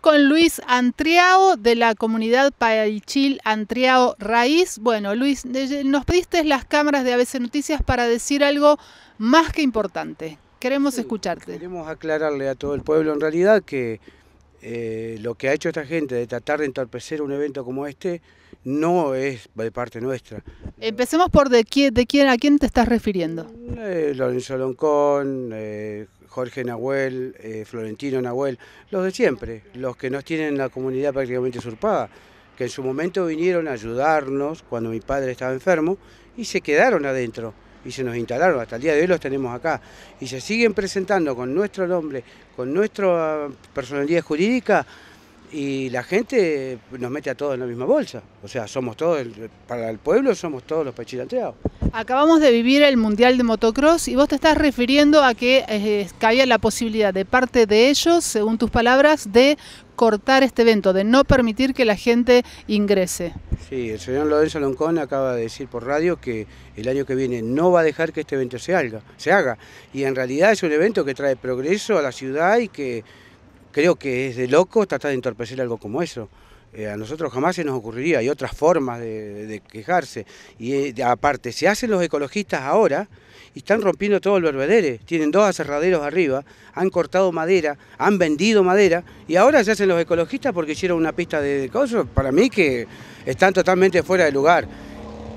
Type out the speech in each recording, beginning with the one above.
con Luis Antriao de la comunidad Paychil Antriao Raíz. Bueno, Luis, nos pediste las cámaras de ABC Noticias para decir algo más que importante. Queremos escucharte. Queremos aclararle a todo el pueblo en realidad que eh, lo que ha hecho esta gente de tratar de entorpecer un evento como este no es de parte nuestra. Empecemos por de quién, a quién te estás refiriendo. Eh, Lorenzo Loncón, eh, Jorge Nahuel, Florentino Nahuel, los de siempre, los que nos tienen la comunidad prácticamente usurpada, que en su momento vinieron a ayudarnos cuando mi padre estaba enfermo y se quedaron adentro y se nos instalaron, hasta el día de hoy los tenemos acá. Y se siguen presentando con nuestro nombre, con nuestra personalidad jurídica y la gente nos mete a todos en la misma bolsa. O sea, somos todos, para el pueblo somos todos los pechilanteados. Acabamos de vivir el Mundial de Motocross y vos te estás refiriendo a que eh, la posibilidad de parte de ellos, según tus palabras, de cortar este evento, de no permitir que la gente ingrese. Sí, el señor Lorenzo Loncón acaba de decir por radio que el año que viene no va a dejar que este evento se haga, se haga. Y en realidad es un evento que trae progreso a la ciudad y que creo que es de loco tratar de entorpecer algo como eso. Eh, a nosotros jamás se nos ocurriría, hay otras formas de, quejarse. Y eh, aparte, se hacen los ecologistas ahora y están rompiendo todo el verbedere. Tienen dos aserraderos arriba, han cortado madera, han vendido madera y ahora se hacen los ecologistas porque hicieron una pista de, caos. Para mí que están totalmente fuera de lugar.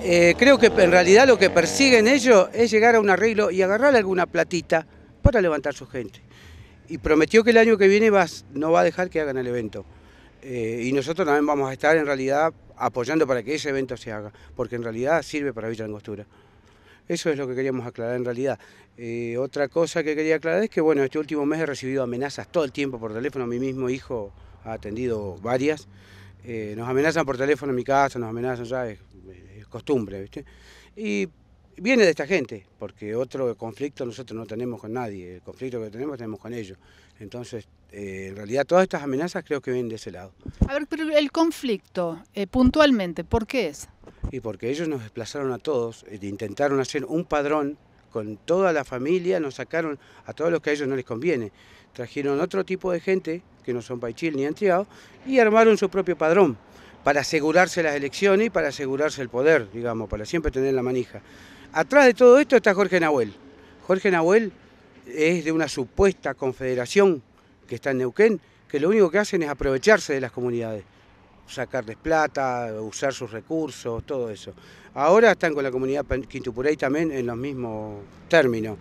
Eh, creo que en realidad lo que persiguen ellos es llegar a un arreglo y agarrar alguna platita para levantar su gente. Y prometió que el año que viene no va a dejar que hagan el evento. Eh, y nosotros también vamos a estar en realidad apoyando para que ese evento se haga, porque en realidad sirve para Villa Angostura. Eso es lo que queríamos aclarar en realidad. Eh, otra cosa que quería aclarar es que, bueno, este último mes he recibido amenazas todo el tiempo por teléfono. Mi mismo hijo ha atendido varias. Eh, nos amenazan por teléfono en mi casa, nos amenazan, ya es, costumbre, ¿viste? Y viene de esta gente, porque otro conflicto nosotros no tenemos con nadie, el conflicto que tenemos tenemos con ellos. Entonces, eh, en realidad todas estas amenazas creo que vienen de ese lado. A ver, pero el conflicto, eh, puntualmente, ¿por qué es? Y porque ellos nos desplazaron a todos, eh, intentaron hacer un padrón con toda la familia, nos sacaron a todos los que a ellos no les conviene. Trajeron otro tipo de gente, que no son Paichil ni Antiao, y armaron su propio padrón para asegurarse las elecciones y para asegurarse el poder, digamos, para siempre tener la manija. Atrás de todo esto está Jorge Nahuel. Jorge Nahuel es de una supuesta confederación que está en Neuquén, que lo único que hacen es aprovecharse de las comunidades, sacarles plata, usar sus recursos, todo eso. Ahora están con la comunidad Quintupuray también en los mismos términos.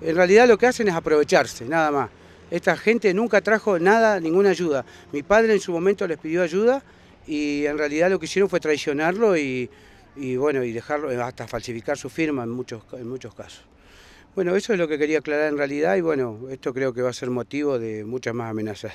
En realidad lo que hacen es aprovecharse, nada más. Esta gente nunca trajo nada, ninguna ayuda. Mi padre en su momento les pidió ayuda y en realidad lo que hicieron fue traicionarlo y y bueno, y dejarlo eh, hasta falsificar su firma en muchos, en muchos casos. Bueno, eso es lo que quería aclarar en realidad y bueno, esto creo que va a ser motivo de muchas más amenazas.